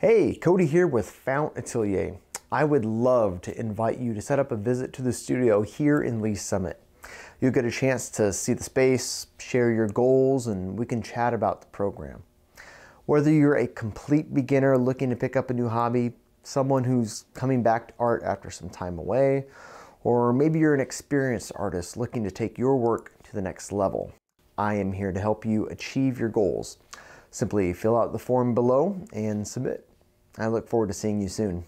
Hey, Cody here with Fount Atelier. I would love to invite you to set up a visit to the studio here in Lee Summit. You'll get a chance to see the space, share your goals, and we can chat about the program. Whether you're a complete beginner looking to pick up a new hobby, someone who's coming back to art after some time away, or maybe you're an experienced artist looking to take your work to the next level, I am here to help you achieve your goals. Simply fill out the form below and submit. I look forward to seeing you soon.